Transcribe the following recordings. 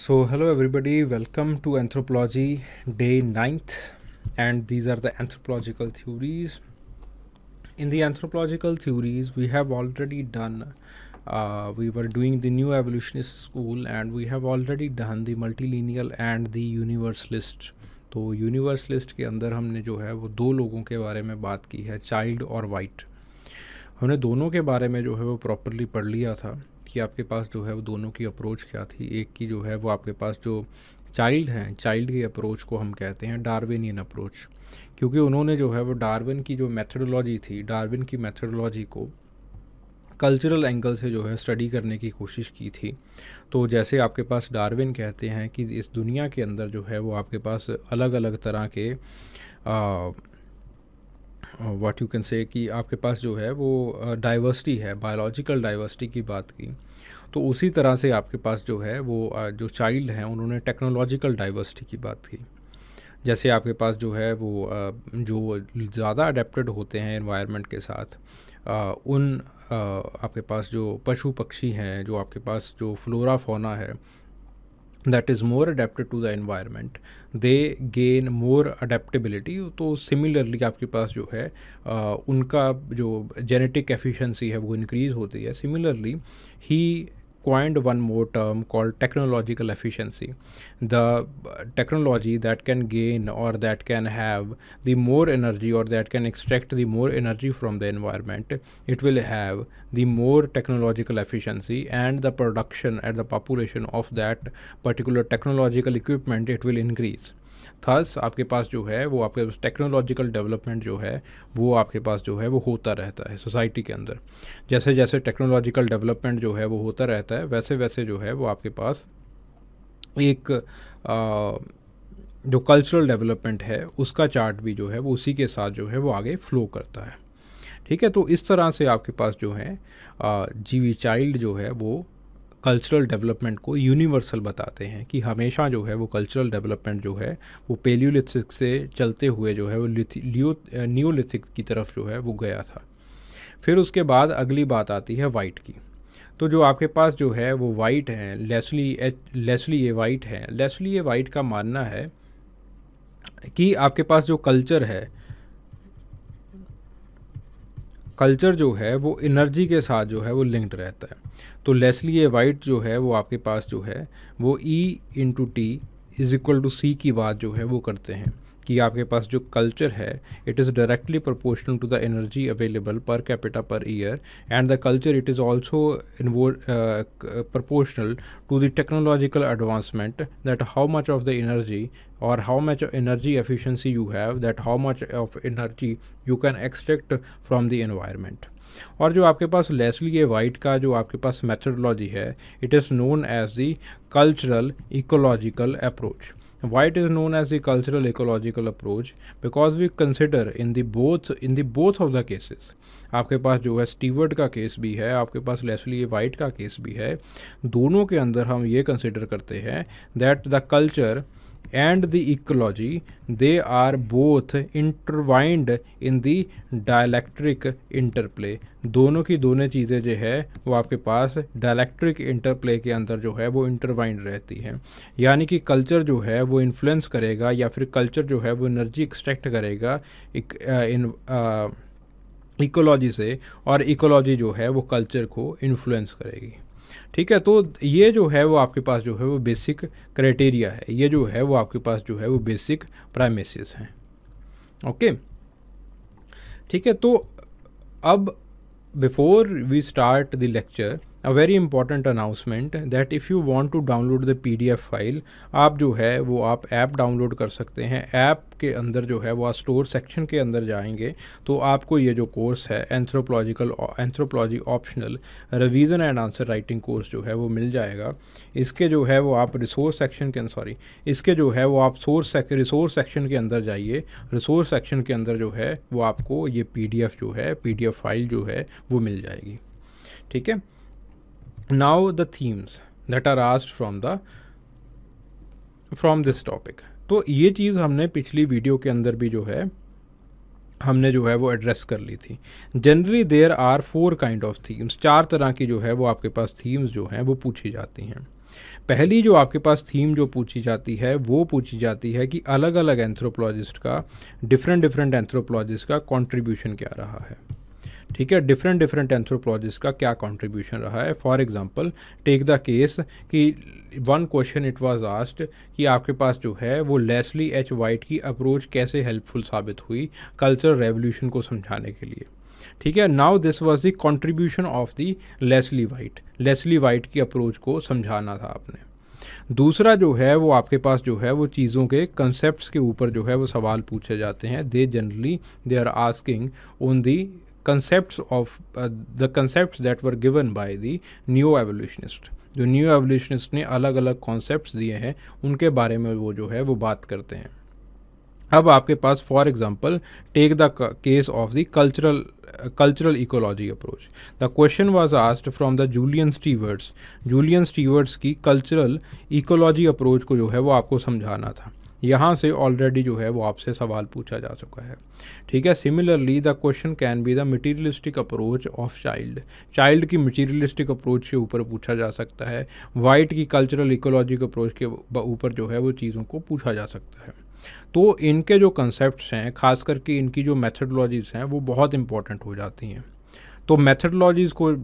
So hello everybody welcome to anthropology day ninth and these are the anthropological theories in the anthropological theories we have already done we were doing the new evolution school and we have already done the multilinear and the universalist तो universalist के अंदर हमने जो है वो दो लोगों के बारे में बात की है चाइल्ड और वाइट हमने दोनों के बारे में जो है वो प्रॉपरली पढ़ लिया था कि आपके पास जो है वो दोनों की अप्रोच क्या थी एक की जो है वो आपके पास जो चाइल्ड हैं चाइल्ड की अप्रोच को हम कहते हैं डार्विनियन अप्रोच क्योंकि उन्होंने जो है वो डार्विन की जो मेथडोलॉजी थी डार्विन की मेथडोलॉजी को कल्चरल एंगल से जो है स्टडी करने की कोशिश की थी तो जैसे आपके पास डार्विन कहते हैं कि इस दुनिया के अंदर जो है वो आपके पास अलग अलग तरह के आ, व्हाट यू कैन से कि आपके पास जो है वो डाइवर्सिटी uh, है बायोलॉजिकल डाइवर्सिटी की बात की तो उसी तरह से आपके पास जो है वो uh, जो चाइल्ड हैं उन्होंने टेक्नोलॉजिकल डाइवर्सिटी की बात की जैसे आपके पास जो है वो uh, जो ज़्यादा अडेप्टड होते हैं इन्वायरमेंट के साथ उन आपके पास जो पशु पक्षी हैं जो आपके पास जो फ्लोरा फोना है that is more adapted to the environment they gain more adaptability तो similarly आपके पास जो है उनका जो genetic efficiency है वो increase होती है similarly he coined one more term called technological efficiency the uh, technology that can gain or that can have the more energy or that can extract the more energy from the environment it will have the more technological efficiency and the production at the population of that particular technological equipment it will increase thus आपके पास जो है वो आपके पास technological development जो है वो आपके पास जो है वो होता रहता है सोसाइटी के अंदर जैसे जैसे टेक्नोलॉजिकल डेवलपमेंट जो है वो होता रहता है वैसे वैसे जो है वो आपके पास एक आ, जो कल्चरल डेवलपमेंट है उसका चार्ट भी जो है वो उसी के साथ जो है वो आगे फ्लो करता है ठीक है तो इस तरह से आपके पास जो है जीवी चाइल्ड जो है वो कल्चरल डेवलपमेंट को यूनिवर्सल बताते हैं कि हमेशा जो है वो कल्चरल डेवलपमेंट जो है वो पेलियोलिथिक से चलते हुए जो है वो लियो की तरफ जो है वो गया था फिर उसके बाद अगली बात आती है वाइट की तो जो आपके पास जो है वो वाइट हैं Leslie H Leslie A White हैं लेसली ए वाइट का मानना है कि आपके पास जो कल्चर है कल्चर जो है वो एनर्जी के साथ जो है वो लिंक्ड रहता है तो लेसली ए वाइट जो है वो आपके पास जो है वो E into T is equal to C की बात जो है वो करते हैं कि आपके पास जो कल्चर है it is directly proportional to the energy available per capita per year and the culture it is also proportional to the technological advancement that how much of the energy और how much energy efficiency you have that how much of energy you can extract from the environment और जो आपके पास Leslie A White का जो आपके पास methodology है it is known as the cultural ecological approach why it is known as the cultural ecological approach because we consider in the both in the both of the cases आपके पास जो है steward का case भी है आपके पास Leslie White का केस भी है दोनों के अंदर हम ये कंसिडर करते हैं that the culture and the ecology, they are both intertwined in the dialectical interplay दोनों की दोनों चीज़ें जो है वो आपके पास डायलैक्ट्रिक इंटरप्ले के अंदर जो है वो इंटरवाइंड रहती हैं यानी कि कल्चर जो है वो इन्फ्लुएंस करेगा या फिर कल्चर जो है वो एनर्जी एक्सट्रैक्ट करेगा एक, आ, इन, आ, इकोलॉजी से और इकोलॉजी जो है वो कल्चर को इन्फ्लुएंस करेगी ठीक है तो ये जो है वो आपके पास जो है वो बेसिक क्राइटेरिया है ये जो है वो आपके पास जो है वो बेसिक प्राइमेसिस हैं ओके ठीक है तो अब before we start the lecture a very important announcement that if you want to download the P D F file आप जो है वो आप ऐप डाउनलोड कर सकते हैं ऐप के अंदर जो है वो आप स्टोर सेक्शन के अंदर जाएंगे तो आपको ये जो कोर्स है anthropological anthropology optional revision and answer writing course जो है वो मिल जाएगा इसके जो है वो आप रिसोर्स सेक्शन के सॉरी इसके जो है वो आप सोर्स रिसोर्स सेक्शन के अंदर जाइए रिसोर्स सेक्शन के अंदर जो है वो आपको ये पी डी एफ जो है पी डी एफ फाइल जो है वो मिल जाएगी ठीक है now the themes that are asked from the from this topic तो ये चीज़ हमने पिछली वीडियो के अंदर भी जो है हमने जो है वो एड्रेस कर ली थी generally there are four kind of themes चार तरह की जो है वो आपके पास थीम्स जो हैं वो पूछी जाती हैं पहली जो आपके पास थीम जो पूछी जाती है वो पूछी जाती है कि अलग अलग एंथ्रोपोलॉजिस्ट का डिफरेंट डिफरेंट एंथ्रोपोलॉजिस्ट का कंट्रीब्यूशन क्या रहा है ठीक है डिफरेंट डिफरेंट एंथ्रोपोलॉजिस्ट का क्या कंट्रीब्यूशन रहा है for example take the case कि one question it was asked कि आपके पास जो है वो लेस्ली एच वाइट की अप्रोच कैसे हेल्पफुल साबित हुई कल्चरल रेवोल्यूशन को समझाने के लिए ठीक है now this was the contribution of the Leslie White Leslie White की अप्रोच को समझाना था आपने दूसरा जो है वो आपके पास जो है वो चीज़ों के कंसेप्ट के ऊपर जो है वो सवाल पूछे जाते हैं they generally they are asking on the concept of the concept that were given by the new evolutionist जो न्यू एवोल्यूशनिस्ट ने अलग अलग कॉन्सेप्ट दिए हैं उनके बारे में वो जो है वो बात करते हैं अब आपके पास for example take the case of the cultural cultural ecology approach the question was asked from the Julian Steward's Julian Steward's की कल्चरल इकोलॉजी अप्रोच को जो है वो आपको समझाना था यहाँ से ऑलरेडी जो है वो आपसे सवाल पूछा जा चुका है ठीक है similarly the question can be the materialistic approach of Childe Childe की मटीरियलिस्टिक अप्रोच के ऊपर पूछा जा सकता है वाइट की कल्चरल इकोलॉजिक अप्रोच के ऊपर जो है वो चीज़ों को पूछा जा सकता है तो इनके जो कंसेप्ट हैं खास करके इनकी जो मैथडोलॉजीज़ हैं वो बहुत इंपॉर्टेंट हो जाती हैं तो मैथडोलॉजीज़ को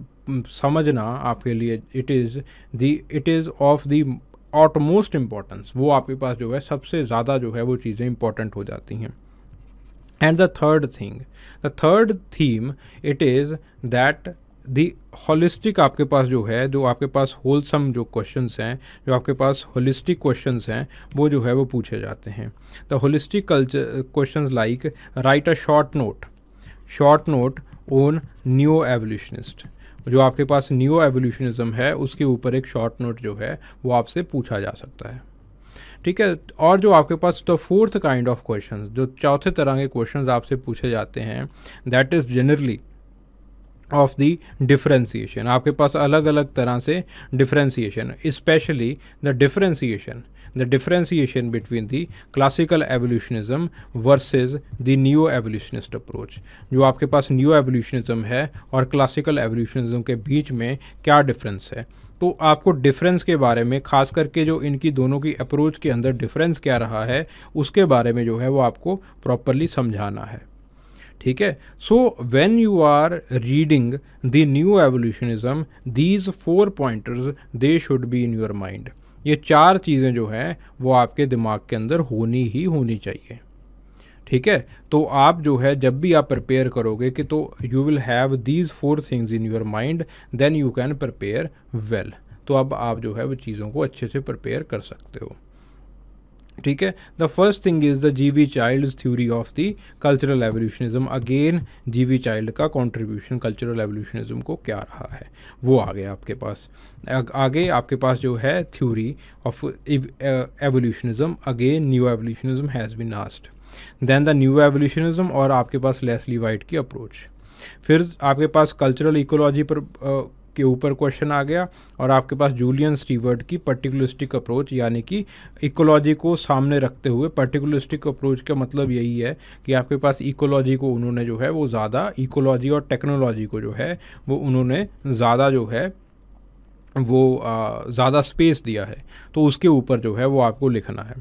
समझना आपके लिए it is the it is of the utmost importance वो आपके पास जो है सबसे ज़्यादा जो है वो चीज़ें इंपॉर्टेंट हो जाती हैं and the third thing the third theme it is that the holistic आपके पास जो है जो आपके पास होलसम जो क्वेश्चन हैं जो आपके पास होलिस्टिक क्वेश्चन हैं वो जो है वो पूछे जाते हैं the holistic culture question like write a short note short note on new evolutionist जो आपके पास न्यू एवोल्यूशनिज्म है उसके ऊपर एक शॉर्ट नोट जो है वो आपसे पूछा जा सकता है ठीक है और जो आपके पास the fourth kind of question जो चौथे तरह के क्वेश्चन आपसे पूछे जाते हैं that is generally of the differentiation आपके पास अलग अलग तरह से differentiation especially the differentiation the differentiation between the classical evolutionism versus the neo evolutionist approach जो आपके पास neo evolutionism है और classical evolutionism के बीच में क्या difference है तो आपको डिफरेंस के बारे में खास करके जो इनकी दोनों की अप्रोच के अंदर डिफरेंस क्या रहा है उसके बारे में जो है वो आपको प्रॉपरली समझाना है ठीक है so when you are reading the new evolutionism these four pointers they should be in your mind ये चार चीज़ें जो हैं वो आपके दिमाग के अंदर होनी ही होनी चाहिए ठीक है तो आप जो है जब भी आप प्रिपेयर करोगे कि तो you will have these four things in your mind then you can prepare well तो अब आप जो है वो चीज़ों को अच्छे से प्रिपेयर कर सकते हो ठीक है the first thing is the G V Childe theory of the cultural evolutionism again G V Childe का कॉन्ट्रीब्यूशन कल्चरल एवोल्यूशनिज्म को क्या रहा है वो आ गया आपके पास आगे आपके पास जो है theory of evolutionism again new evolutionism has been asked then the new evolutionism और आपके पास लेसली वाइट की अप्रोच फिर आपके पास कल्चरल इकोलॉजी पर के ऊपर क्वेश्चन आ गया और आपके पास जूलियन स्टीवर्ड की पर्टिकुलरिस्टिक अप्रोच यानी कि इकोलॉजी को सामने रखते हुए पर्टिकुलरिस्टिक अप्रोच का मतलब यही है कि आपके पास इकोलॉजी को उन्होंने जो है वो ज़्यादा इकोलॉजी और टेक्नोलॉजी को जो है वो उन्होंने ज़्यादा जो है वो ज़्यादा स्पेस दिया है तो उसके ऊपर जो है वो आपको लिखना है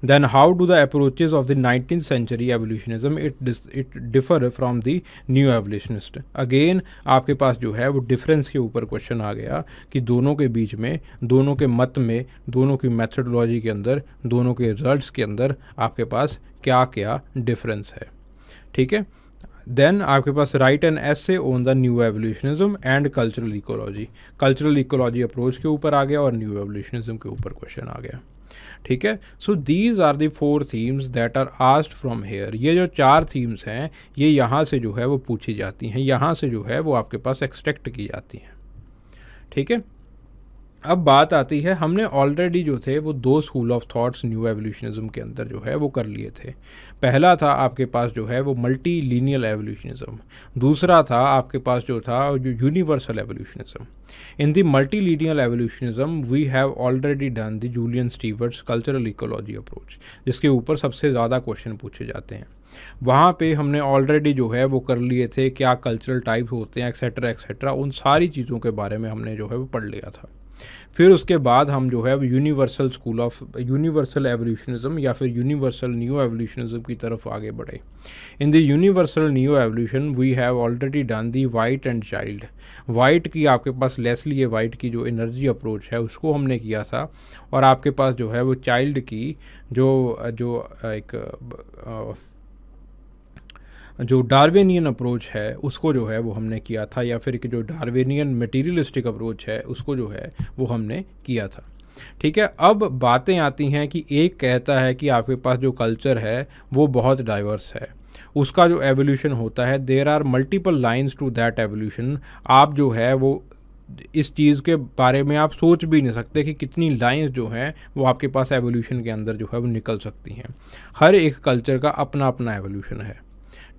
Then how do the approaches of the 19th century evolutionism it it differ from the new evolutionist? Again आपके पास जो है वो डिफरेंस के ऊपर क्वेश्चन आ गया कि दोनों के बीच में दोनों के मत में दोनों की methodology के अंदर दोनों के results के अंदर आपके पास क्या क्या डिफरेंस है ठीक है देन आपके पास write an essay on the new evolutionism and cultural ecology cultural ecology approach के ऊपर आ गया और न्यू एवोल्यूशनिज्म के ऊपर क्वेश्चन आ गया ठीक है so these are the four themes that are asked from here ये जो चार थीम्स हैं ये यहाँ से जो है वो पूछी जाती हैं यहाँ से जो है वो आपके पास एक्सट्रैक्ट की जाती हैं ठीक है अब बात आती है हमने ऑलरेडी जो थे वो दो school of thoughts new evolutionism के अंदर जो है वो कर लिए थे पहला था आपके पास जो है वो मल्टी लीनियल एवोल्यूशनिज्म दूसरा था आपके पास जो था जो universal evolutionism in the multilineal evolutionism we have already done the Julian Steward's cultural ecology approach जिसके ऊपर सबसे ज़्यादा क्वेश्चन पूछे जाते हैं वहाँ पे हमने ऑलरेडी जो है वो कर लिए थे क्या कल्चरल टाइप होते हैं एक्सेट्रा एक्सेट्रा उन सारी चीज़ों के बारे में हमने जो है वो पढ़ लिया था फिर उसके बाद हम जो है universal school of universal evolutionism या फिर यूनिवर्सल न्यू एवोल्यूशनिज्म की तरफ आगे बढ़े in the universal new evolution we have already done the White and Childe White की आपके पास लेसली वाइट की जो एनर्जी अप्रोच है उसको हमने किया था और आपके पास जो है वो चाइल्ड की जो जो एक जो डार्वेनियन अप्रोच है उसको जो है वो हमने किया था या फिर कि जो डार्वेनियन मटीरियलिस्टिक अप्रोच है उसको जो है वो हमने किया था ठीक है अब बातें आती हैं कि एक कहता है कि आपके पास जो कल्चर है वो बहुत डाइवर्स है उसका जो एवोल्यूशन होता है there are multiple lines to that evolution आप जो है वो इस चीज़ के बारे में आप सोच भी नहीं सकते कि कितनी लाइंस जो हैं वो आपके पास एवोल्यूशन के अंदर जो है वो निकल सकती हैं हर एक कल्चर का अपना अपना एवोल्यूशन है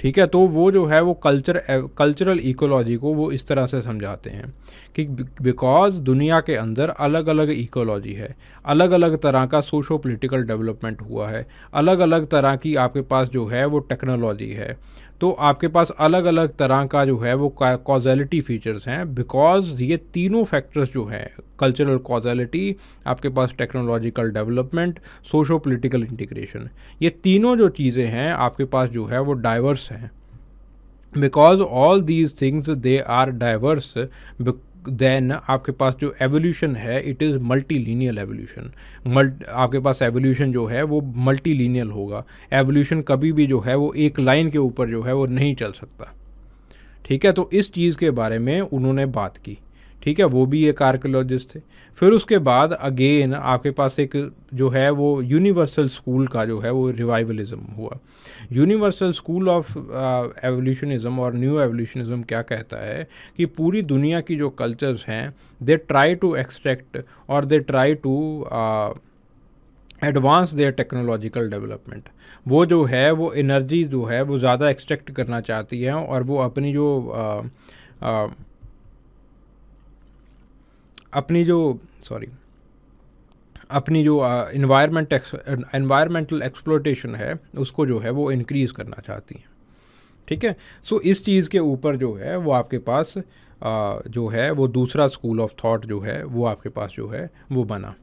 ठीक है तो वो जो है वो कल्चर कल्चरल इकोलॉजी को वो इस तरह से समझाते हैं कि बिकॉज दुनिया के अंदर अलग अलग इकोलॉजी है अलग अलग तरह का सोशो पोलिटिकल डेवलपमेंट हुआ है अलग अलग तरह की आपके पास जो है वो टेक्नोलॉजी है तो आपके पास अलग अलग तरह का जो है वो कॉजलिटी फीचर्स हैं बिकॉज ये तीनों फैक्टर्स जो हैं कल्चरल कॉजलिटी आपके पास technological development socio political integration ये तीनों जो चीज़ें हैं आपके पास जो है वो डाइवर्स हैं because all these things they are diverse then आपके पास जो एवोल्यूशन है it is multilineal evolution multi आपके पास एवोल्यूशन जो है वो मल्टी लीनियल होगा एवोल्यूशन कभी भी जो है वो एक लाइन के ऊपर जो है वो नहीं चल सकता ठीक है तो इस चीज़ के बारे में उन्होंने बात की ठीक है वो भी एक आर्कोलॉजिस्ट थे फिर उसके बाद अगेन आपके पास एक जो है वो यूनिवर्सल स्कूल का जो है वो रिवाइवलिज़म हुआ यूनिवर्सल स्कूल ऑफ एवोल्यूशनिज़म और न्यू एवोल्यूशनिज़म क्या कहता है कि पूरी दुनिया की जो कल्चर्स हैं दे ट्राई टू एक्सट्रैक्ट और they try to advance their technological development वो जो है वो एनर्जी जो है वो ज़्यादा एक्सट्रैक्ट करना चाहती है और वो अपनी जो आ, uh, आ, uh, अपनी जो सॉरी अपनी जो इन्वायरमेंट इन्वायरमेंटल एक्सप्लोटेशन है उसको जो है वो इनक्रीज़ करना चाहती हैं ठीक है सो so, इस चीज़ के ऊपर जो है वो आपके पास आ, जो है वो दूसरा स्कूल ऑफ थॉट जो है वो आपके पास जो है वो बना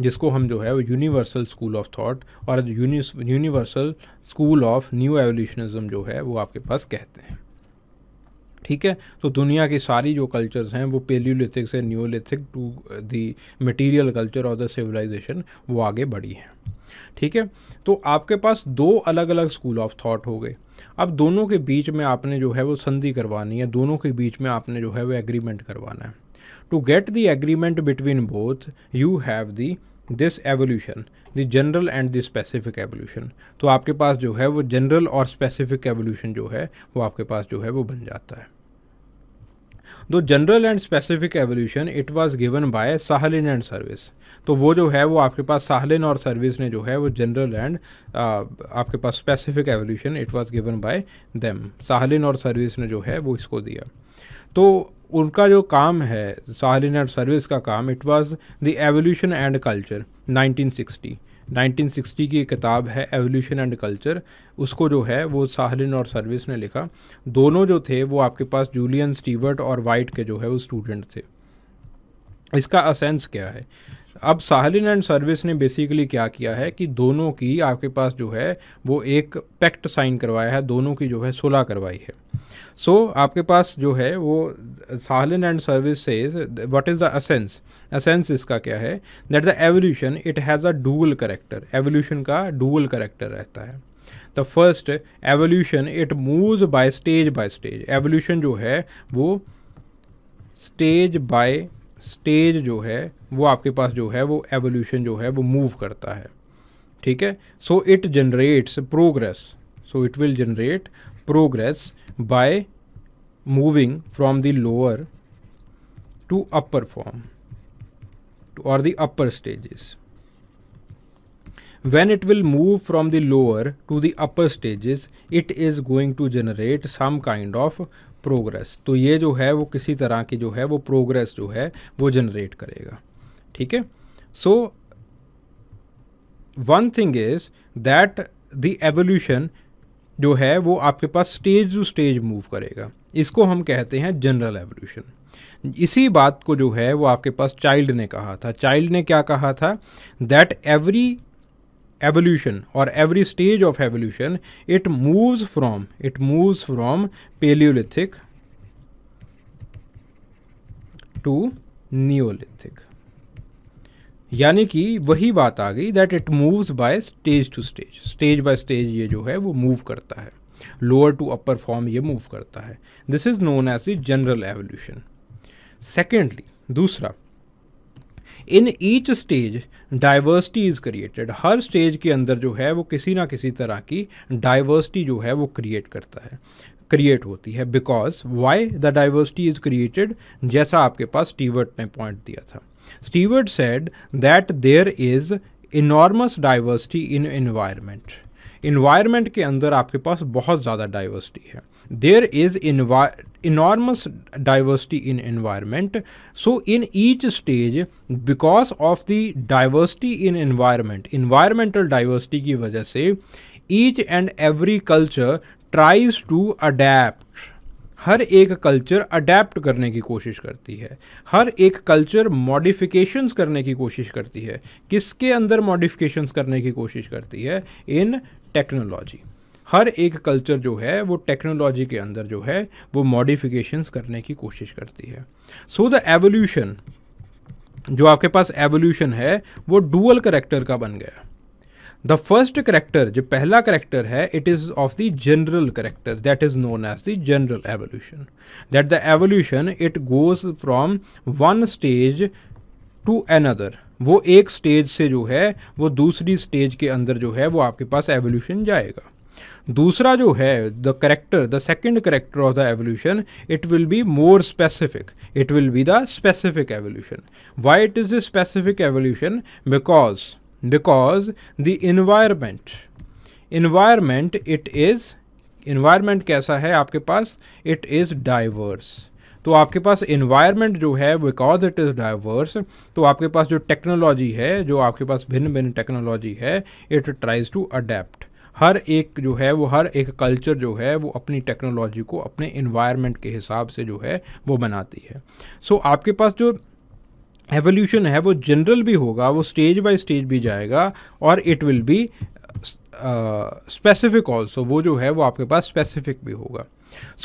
जिसको हम जो है वो यूनिवर्सल स्कूल ऑफ थॉट और universal school of new evolutionism जो है वो आपके पास कहते हैं ठीक है तो दुनिया की सारी जो कल्चर्स हैं वो पेलियोलिथिक से neolithic to the material culture और द सिविलाइजेशन वो आगे बढ़ी हैं ठीक है तो आपके पास दो अलग अलग स्कूल ऑफ थॉट हो गए अब दोनों के बीच में आपने जो है वो संधि करवानी है दोनों के बीच में आपने जो है वो एग्रीमेंट करवाना है to get the agreement between both you have the this evolution the general and the specific evolution तो आपके पास जो है वो जनरल और स्पेसिफिक एवोल्यूशन जो है वो आपके पास जो है वो बन जाता है दो general and specific evolution it was given by Sahlins and Service तो वो जो है वो आपके पास साहलिन और सर्विस ने जो है वो जनरल एंड uh, आपके पास specific evolution it was given by them Sahlins और सर्विस ने जो है वो इसको दिया तो उनका जो काम है साहलिन एंड सर्विस का काम it was the evolution and culture 1960 1960 की किताब है एवोल्यूशन एंड कल्चर उसको जो है वो साहलिन और सर्विस ने लिखा दोनों जो थे वो आपके पास जूलियन स्टीवर्ट और वाइट के जो है वो स्टूडेंट थे इसका असेंस क्या है अब साहलिन एंड सर्विस ने बेसिकली क्या किया है कि दोनों की आपके पास जो है वो एक पैक्ट साइन करवाया है दोनों की जो है सुलह करवाई है सो so, आपके पास जो है वो Sahlins and Service says what is the essence essence इसका क्या है that the evolution it has a dual character evolution का डूअल करेक्टर रहता है the first evolution it move by stage by stage evolution जो है वो स्टेज बाय स्टेज जो है वो आपके पास जो है वो एवोल्यूशन जो है वो मूव करता है ठीक है so it generates progress so it will generate progress by moving from the lower to upper form or the upper stages. When it will move from the lower to the upper stages, it is going to generate some kind of progress. तो ये जो है वो किसी तरह की जो है वो progress जो है वो generate करेगा ठीक है so one thing is that the evolution जो है वो आपके पास स्टेज टू स्टेज मूव करेगा इसको हम कहते हैं जनरल एवोल्यूशन इसी बात को जो है वो आपके पास चाइल्ड ने कहा था चाइल्ड ने क्या कहा था दैट एवरी एवोल्यूशन और every stage of evolution it moves from it moves from paleolithic to neolithic यानी कि वही बात आ गई that it moves by stage to stage stage by stage ये जो है वो मूव करता है लोअर टू अपर फॉर्म ये मूव करता है this is known as a general evolution secondly दूसरा in each stage diversity is created हर स्टेज के अंदर जो है वो किसी ना किसी तरह की डाइवर्सिटी जो है वो क्रिएट करता है क्रिएट होती है because why the diversity is created जैसा आपके पास टीवर्ट ने पॉइंट दिया था Stewart said that there is enormous diversity in environment environment के अंदर आपके पास बहुत ज़्यादा डाइवर्सिटी है there is enormous diversity in environment so in each stage because of the diversity in environment environmental diversity की वजह से each and every culture tries to adapt हर एक कल्चर अडेप्ट करने की कोशिश करती है हर एक कल्चर मॉडिफिकेशंस करने की कोशिश करती है किसके अंदर मॉडिफिकेशंस करने की कोशिश करती है इन टेक्नोलॉजी हर एक कल्चर जो है वो टेक्नोलॉजी के अंदर जो है वो मॉडिफिकेशंस करने की कोशिश करती है सो द एवोल्यूशन जो आपके पास एवोल्यूशन है वो डुअल करेक्टर का बन गया द फर्स्ट करेक्टर जो पहला करेक्टर है it is of the general character that is known as the general evolution that the evolution it goes from one stage to another वो एक स्टेज से जो है वो दूसरी स्टेज के अंदर जो है वो आपके पास एवोल्यूशन जाएगा दूसरा जो है the character the second character of the evolution it will be more specific it will be the specific evolution why it is the specific evolution because because the environment environment it is environment कैसा है आपके पास it is diverse तो आपके पास environment जो है because it is diverse तो आपके पास जो टेक्नोलॉजी है जो आपके पास भिन्न भिन्न टेक्नोलॉजी है इट ट्राइज़ टू अडेप्ट हर एक जो है वो हर एक कल्चर जो है वो अपनी टेक्नोलॉजी को अपने इन्वायरमेंट के हिसाब से जो है वो बनाती है सो so, आपके पास जो एवोल्यूशन है वो जनरल भी होगा वो स्टेज बाय स्टेज भी जाएगा और it will be specific also वो जो है वो आपके पास स्पेसिफिक भी होगा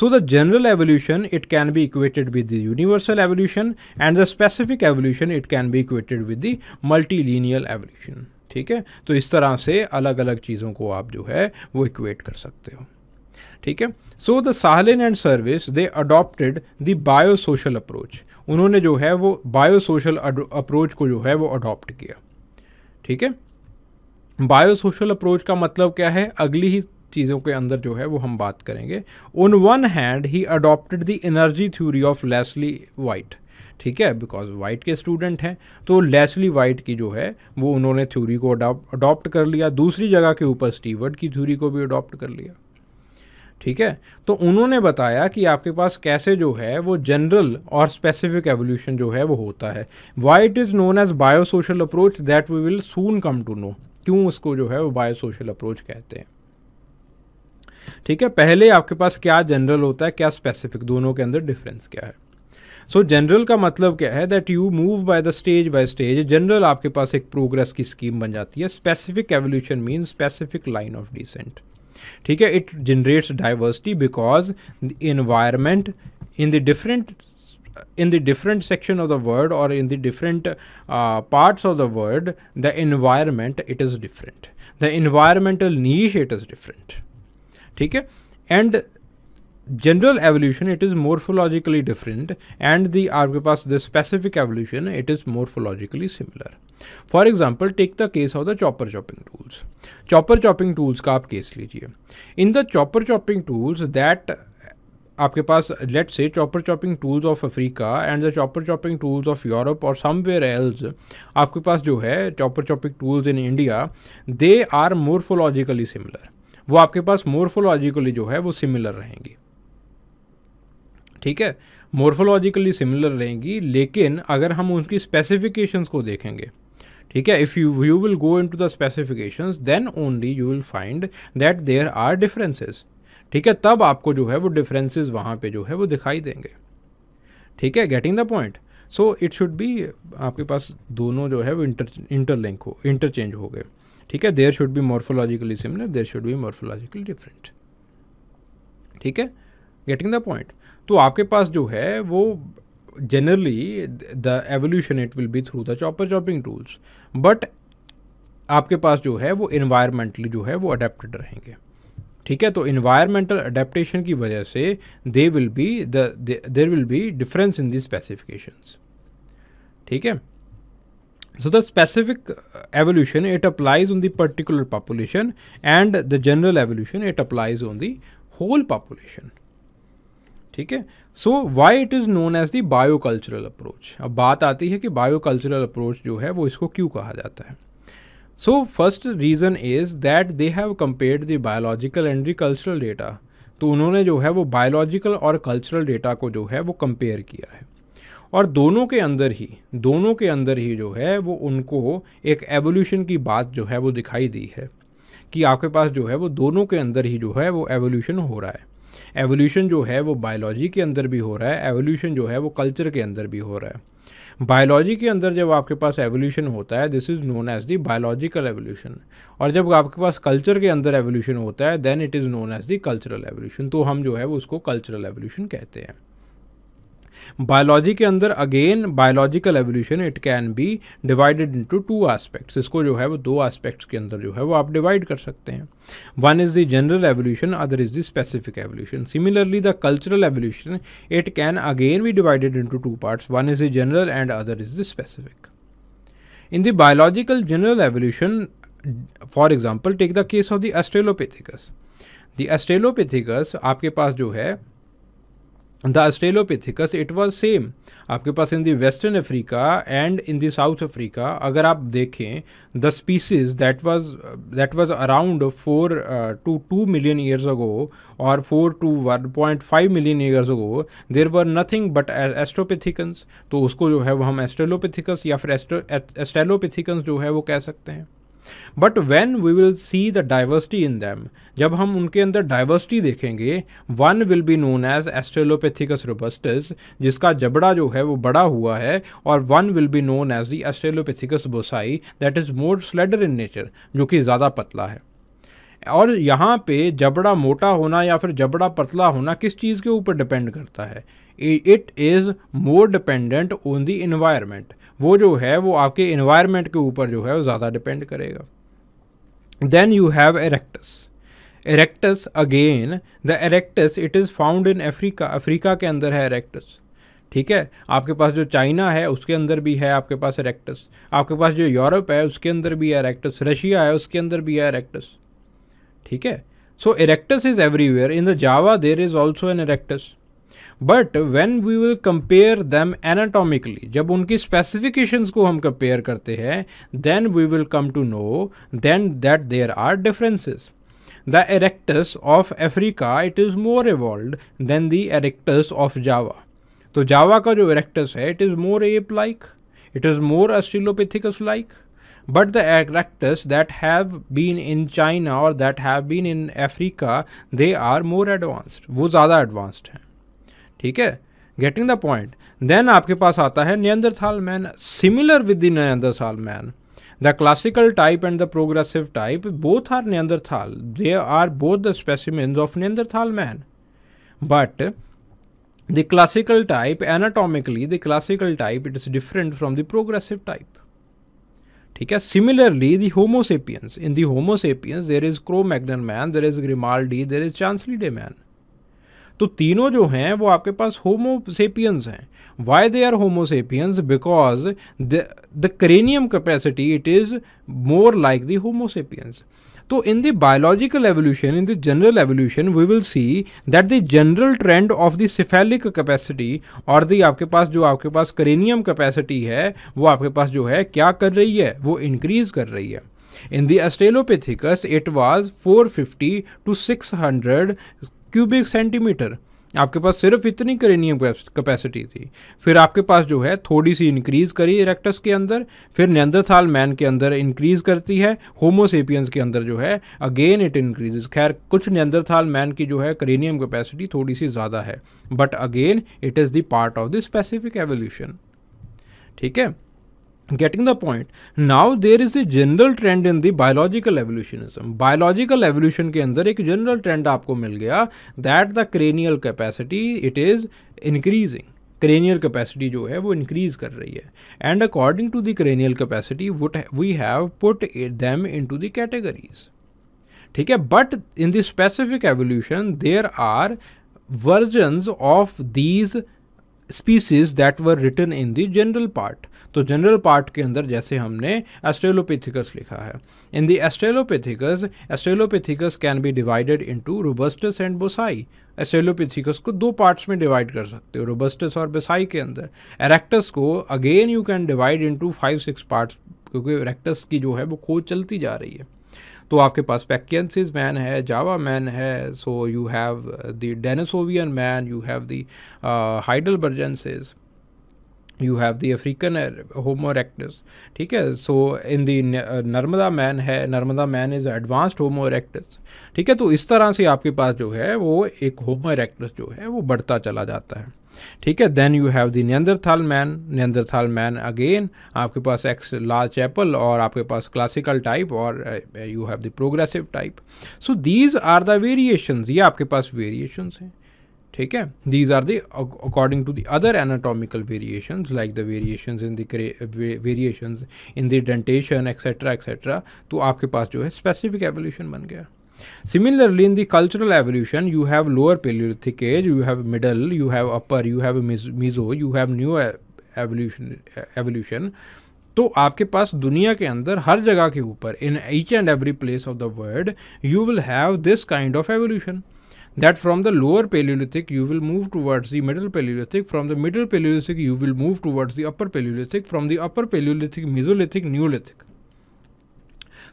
so the general evolution it can be equated with the universal evolution and the specific evolution it can be equated with the multilineal evolution ठीक है तो इस तरह से अलग अलग चीज़ों को आप जो है वो इक्वेट कर सकते हो ठीक है so the Sahlin and Service they adopted the bio social approach उन्होंने जो है वो बायो सोशल अप्रोच को जो है वो अडॉप्ट किया ठीक है बायो सोशल अप्रोच का मतलब क्या है अगली ही चीज़ों के अंदर जो है वो हम बात करेंगे on one hand he adopted the energy theory of Leslie White ठीक है बिकॉज वाइट के स्टूडेंट हैं तो लेसली वाइट की जो है वो उन्होंने थ्योरी को अडॉप्ट कर लिया दूसरी जगह के ऊपर स्टीवर्ड की थ्योरी को भी अडॉप्ट कर लिया ठीक है तो उन्होंने बताया कि आपके पास कैसे जो है वो जनरल और स्पेसिफिक एवोल्यूशन जो है वो होता है why it is known as bio social approach that we will soon come to know क्यों उसको जो है वो बायो सोशल अप्रोच कहते हैं ठीक है पहले आपके पास क्या जनरल होता है क्या स्पेसिफिक दोनों के अंदर डिफरेंस क्या है सो so, जनरल का मतलब क्या है that you move by the stage by stage general आपके पास एक प्रोग्रेस की स्कीम बन जाती है specific evolution mean specific line of descent ठीक है it generates diversity because the environment in the different in the different section of the world or in the different uh, parts of the world the environment it is different the environmental niche it is different ठीक है and general evolution it is morphologically different and the आपके पास the specific evolution it is morphologically similar for example take the case of the chopper chopping tools chopper chopping tools का आप case लीजिए in the chopper chopping tools that आपके पास let say chopper chopping tools of Africa and the chopper chopping tools of Europe और somewhere else आपके पास जो है chopper chopping tools in India they are morphologically similar वो आपके पास morphologically जो है वो सिमिलर रहेंगी ठीक है मोर्फोलॉजिकली सिमिलर रहेंगी लेकिन अगर हम उनकी स्पेसिफिकेशंस को देखेंगे ठीक है if you you will go into the specifications then only you will find that there are differences ठीक है तब आपको जो है वो डिफरेंसेस वहाँ पे जो है वो दिखाई देंगे ठीक है getting the point so it should be आपके पास दोनों जो है वो इंटर इंटरलिंक हो इंटरचेंज हो गए ठीक है there should be morphologically similar there should be morphologically different ठीक है गेटिंग द पॉइंट तो आपके पास जो है वो generally the evolution it will be through the chopper chopping tools but आपके पास जो है वो इन्वायरमेंटली जो है वो अडेप्टेड रहेंगे ठीक है तो इन्वायरमेंटल अडेप्टेशन की वजह से they will be there will be difference in the specifications ठीक है so the specific evolution it applies on the particular population and the general evolution it applies on the whole population ठीक है so why it is known as the bio cultural approach अब बात आती है कि bio cultural approach जो है वो इसको क्यों कहा जाता है so first reason is that they have compare the biological and the cultural data तो उन्होंने जो है वो बायोलॉजिकल और कल्चरल डेटा को जो है वो कंपेयर किया है और दोनों के अंदर ही दोनों के अंदर ही जो है वो उनको एक एवोल्यूशन की बात जो है वो दिखाई दी है कि आपके पास जो है वो दोनों के अंदर ही जो है वो एवोल्यूशन हो रहा है एवोल्यूशन जो है वो बायोलॉजी के अंदर भी हो रहा है एवोल्यूशन जो है वो कल्चर के अंदर भी हो रहा है बायोलॉजी के अंदर जब आपके पास एवोल्यूशन होता है this is known as the biological evolution और जब आपके पास कल्चर के अंदर एवोल्यूशन होता है then it is known as the cultural evolution तो हम जो है वो उसको कल्चरल एवोल्यूशन कहते हैं बायोलॉजी के अंदर again biological evolution it can be divided into two aspects इसको जो है वो दो एस्पेक्ट्स के अंदर जो है वो आप डिवाइड कर सकते हैं one is the general evolution other is the specific evolution similarly the cultural evolution it can again be divided into two parts one is the general and other is the specific in the biological general evolution for example take the case of the Australopithecus the Australopithecus आपके पास जो है the Australopithecus it was same आपके पास in the western Africa and in the South Africa अगर आप देखें the species that was that was around four to two million years ago और four to one point five million years ago there were nothing but Australopithecines तो उसको जो है वो हम एस्ट्रेलोपिथिकस या फिर एस्ट्रेलोपिथिकन्स जो है वो कह सकते हैं but when we will see the diversity in them जब हम उनके अंदर डाइवर्सिटी देखेंगे one will be known as Australopithecus robustus जिसका जबड़ा जो है वो बड़ा हुआ है और one will be known as the Australopithecus boisei that is more slender in nature जो कि ज़्यादा पतला है और यहाँ पे जबड़ा मोटा होना या फिर जबड़ा पतला होना किस चीज़ के ऊपर डिपेंड करता है it is more dependent on the environment वो जो है वो आपके इन्वायरमेंट के ऊपर जो है वो ज़्यादा डिपेंड करेगा then you have erectus erectus again the erectus it is found in Africa Africa के अंदर है एरेक्टस ठीक है आपके पास जो चाइना है उसके अंदर भी है आपके पास एरेक्टस आपके पास जो यूरोप है उसके अंदर भी है एरेक्टस रशिया है उसके अंदर भी है एरेक्टस ठीक है so erectus is everywhere in the Java there is also an erectus but when we will compare them anatomically जब उनकी स्पेसिफिकेशंस को हम कंपेयर करते हैं then we will come to know then that there are differences the erectus of Africa it is more evolved than the erectus of Java तो Java का जो erectus है it is more ape like it is more अस्ट्रीलोपिथिकस like but the erectus that have been in China और that have been in Africa they are more advanced वो ज़्यादा advanced हैं ठीक है गेटिंग द पॉइंट देन आपके पास आता है Neanderthal man similar with the Neanderthal man the classical type and the progressive type both are Neanderthal they are both the specimens of Neanderthal man but the classical type anatomically the classical type it is different from the progressive type ठीक है similarly the Homo sapiens in the Homo sapiens there is Cro Magnon man there is Grimaldi there is Chancelade man तो तीनों जो हैं वो आपके पास Homo sapiens हैं why they are Homo sapiens because the cranium capacity it is more like the Homo sapiens तो in the biological evolution in the general evolution we will see that the general trend of the cephalic capacity और the आपके पास जो आपके पास cranium capacity है वो आपके पास जो है क्या कर रही है वो इंक्रीज कर रही है the Australopithecus it was four fifty to six hundred cubic centimetre आपके पास सिर्फ इतनी करेनियम कैपेसिटी थी फिर आपके पास जो है थोड़ी सी इंक्रीज़ करी इरेक्टस के अंदर फिर नैंदरथाल मैन के अंदर इंक्रीज़ करती है होमोसेपियंस के अंदर जो है अगेन इट इंक्रीज खैर कुछ नैंदरथाल मैन की जो है करेनियम कैपेसिटी थोड़ी सी ज़्यादा है but again it is the part of the specific evolution ठीक है getting the point now there is a general trend in the biological evolutionism biological evolution ke andar ek general trend aapko mil gaya that the cranial capacity it is increasing cranial capacity jo hai wo increase kar rahi hai and according to the cranial capacity what we have put them into the categories theek hai but in the specific evolution there are versions of these species that were written in the general part तो general part के अंदर जैसे हमने Australopithecus लिखा है in the Australopithecus Australopithecus can be divided into robustus and boisei Australopithecus को दो parts में डिवाइड कर सकते हो रोबस्टस और बोसाई के अंदर एरेक्टस को again you can divide into five six parts क्योंकि रेक्टस की जो है वो खोज चलती जा रही है तो आपके पास पैकियंसिस मैन है जावा मैन है so you have the Denisovan man you have the heidelbergensis you have the African Homo erectus ठीक है so in the Narmada man है Narmada man is advanced Homo erectus ठीक है तो इस तरह से आपके पास जो है वो एक होमोरेक्टस जो है वो बढ़ता चला जाता है ठीक है then you have the man Neanderthal man again आपके पास एक्स लार्ज एपल और आपके पास क्लासिकल टाइप और you have the progressive type so these are the variations ये आपके पास वेरिएशंस हैं ठीक है these are the according to the other anatomical variation like the variation in variation in the dentition etcetera etcetera तो आपके पास जो है स्पेसिफिक एवोल्यूशन बन गया Similarly, in the cultural evolution, you have lower Paleolithic age, you have middle, you have upper, you have meso, you have new evolution evolution. तो आपके पास दुनिया के अंदर हर जगह के ऊपर in each and every place of the world you will have this kind of evolution that from the lower Paleolithic you will move towards the middle Paleolithic, from the middle Paleolithic you will move towards the upper Paleolithic, from the upper Paleolithic, Mesolithic, Neolithic.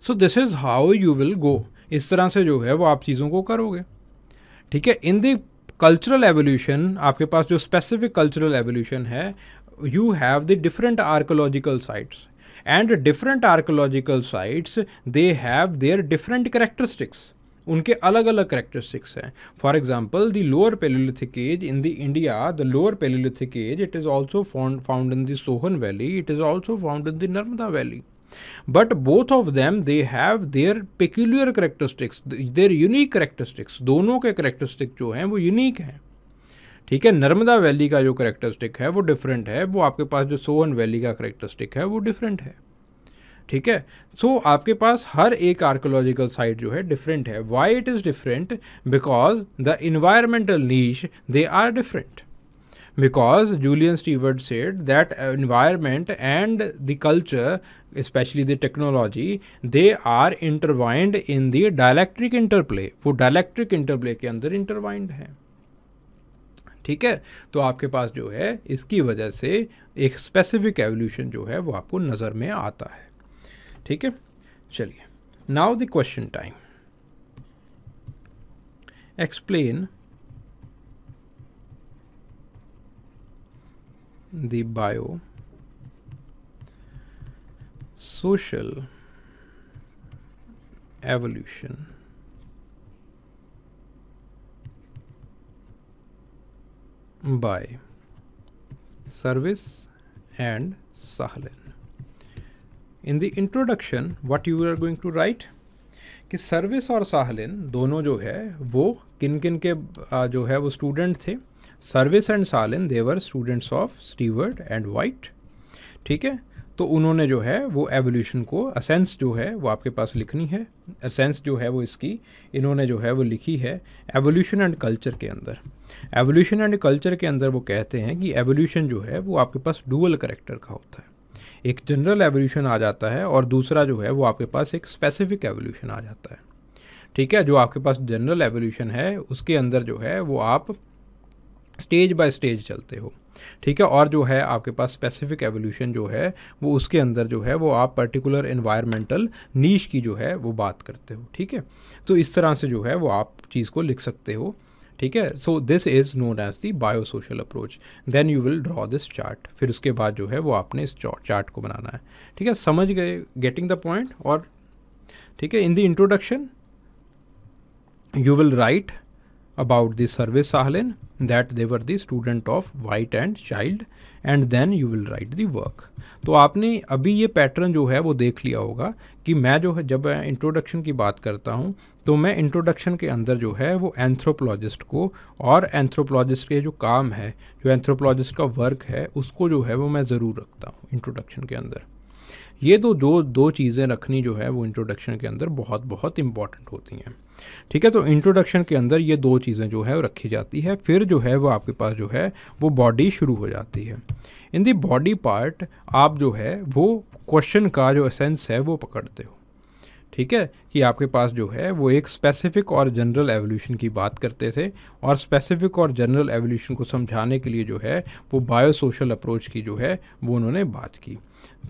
So this is how you will go. इस तरह से जो है वो आप चीज़ों को करोगे ठीक है इन द कल्चरल एवोल्यूशन आपके पास जो स्पेसिफिक कल्चरल एवोल्यूशन है you have the different archaeological sites and different archaeological sites they have their different characteristics उनके अलग अलग करेक्टरिस्टिक्स हैं for example the lower Palaeolithic age in the India the lower Palaeolithic age it is also found in the Sohan valley it is also found in the Narmada valley but both of them they have their peculiar characteristics their unique characteristics दोनों के characteristic जो हैं वो unique हैं ठीक है Narmada valley का जो करेक्टरिस्टिक है वो डिफरेंट है वो आपके पास जो सोहन वैली का करेक्टरिस्टिक है वो डिफरेंट है ठीक है सो so, आपके पास हर एक आर्कोलॉजिकल साइट जो है डिफरेंट है why it is different because the environmental niche they are different because Julian Steward said that environment and the culture especially the technology, they are intertwined in the dielectric interplay. वो dielectric interplay के अंदर intertwined हैं ठीक है तो आपके पास जो है इसकी वजह से एक स्पेसिफिक एवोल्यूशन जो है वो आपको नज़र में आता है ठीक है चलिए now the question time explain the bio social evolution. by service and sahlin In the introduction, what you are going to write कि सर्विस और साहलिन दोनों जो है वो किन किन के जो है वो स्टूडेंट थे Service and Sahlin they were students of Steward and White ठीक है तो उन्होंने जो है वो एवोल्यूशन को असेंस जो है वो आपके पास लिखनी है असेंस जो है वो इसकी इन्होंने जो है वो लिखी है एवोल्यूशन एंड कल्चर के अंदर एवोल्यूशन एंड कल्चर के अंदर वो कहते हैं कि एवोल्यूशन जो है वो आपके पास डुअल करेक्टर का होता है एक जनरल एवोल्यूशन आ जाता है और दूसरा जो है वो आपके पास एक स्पेसिफिक एवोल्यूशन आ जाता है ठीक है जो आपके पास जनरल एवोल्यूशन है उसके अंदर जो है वो आप स्टेज बाय स्टेज चलते हो ठीक है और जो है आपके पास स्पेसिफिक एवोल्यूशन जो है वो उसके अंदर जो है वो आप पर्टिकुलर इन्वायरमेंटल नीच की जो है वो बात करते हो ठीक है तो इस तरह से जो है वो आप चीज़ को लिख सकते हो ठीक है so this is known as the bio social approach then you will draw this chart फिर उसके बाद जो है वो आपने इस चार्ट को बनाना है ठीक है समझ गए गेटिंग द पॉइंट और ठीक है in the introduction you will write about the service Sahlin that they were the student of White and Child and then you will write the work. तो आपने अभी ये पैटर्न जो है वो देख लिया होगा कि मैं जो है जब इंट्रोडक्शन की बात करता हूँ तो मैं इंट्रोडक्शन के अंदर जो है वो एंथ्रोपोलॉजिस्ट को और एंथ्रोपोलॉजिस्ट के जो काम है जो एंथ्रोपोलॉजिस्ट का वर्क है उसको जो है वो मैं ज़रूर रखता हूँ इंट्रोडक्शन के अंदर ये तो दो दो चीज़ें रखनी जो है वो इंट्रोडक्शन के अंदर बहुत बहुत इंपॉर्टेंट होती हैं ठीक है तो इंट्रोडक्शन के अंदर ये दो चीज़ें जो है रखी जाती है फिर जो है वो आपके पास जो है वो बॉडी शुरू हो जाती है इन दी बॉडी पार्ट आप जो है वो क्वेश्चन का जो असेंस है वो पकड़ते हो ठीक है कि आपके पास जो है वो एक स्पेसिफिक और जनरल एवोल्यूशन की बात करते थे और स्पेसिफिक और जनरल एवोल्यूशन को समझाने के लिए जो है वो बायोसोशल अप्रोच की जो है वो उन्होंने बात की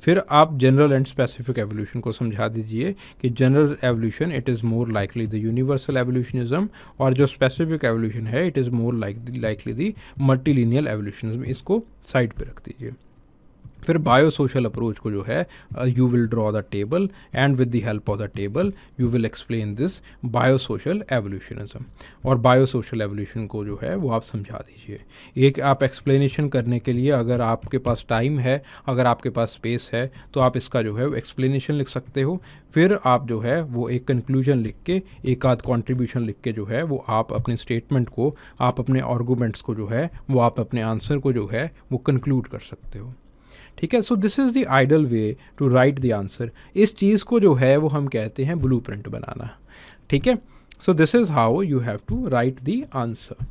फिर आप जनरल एंड स्पेसिफिक एवोल्यूशन को समझा दीजिए कि general evolution it is more likely the universal evolutionism और जो स्पेसिफिक एवोल्यूशन है it is more like likely the multilinear evolutionism इसको साइड पे रख दीजिए फिर बायो सोशल अप्रोच को जो है you will draw the table and with the help of the table you will explain this bio social evolutionism और bio social evolution को जो है वो आप समझा दीजिए एक आप एक्सप्लेनेशन करने के लिए अगर आपके पास टाइम है अगर आपके पास स्पेस है तो आप इसका जो है एक्सप्लेनेशन लिख सकते हो फिर आप जो है वो एक कंक्लूजन लिख के एक आध कॉन्ट्रीब्यूशन लिख के जो है वो आप अपने स्टेटमेंट को आप अपने आर्गूमेंट्स को जो है वो आप अपने आंसर को जो है वो कंक्लूड कर सकते हो ठीक है so this is the ideal way to write the answer इस चीज़ को जो है वो हम कहते हैं ब्लू बनाना ठीक है so this is how you have to write the answer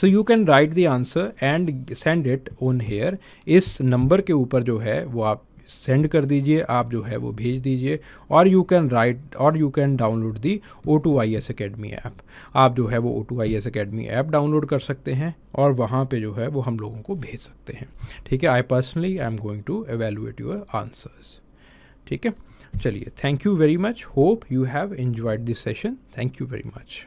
so you can write the answer and send it on here इस नंबर के ऊपर जो है वो आप सेंड कर दीजिए आप जो है वो भेज दीजिए और यू कैन राइट और you can download the O two I S academy app आप जो है वो O two I S academy app download कर सकते हैं और वहाँ पे जो है वो हम लोगों को भेज सकते हैं ठीक है I personally I am going to evaluate your answers ठीक है चलिए thank you very much hope you have enjoyed this session thank you very much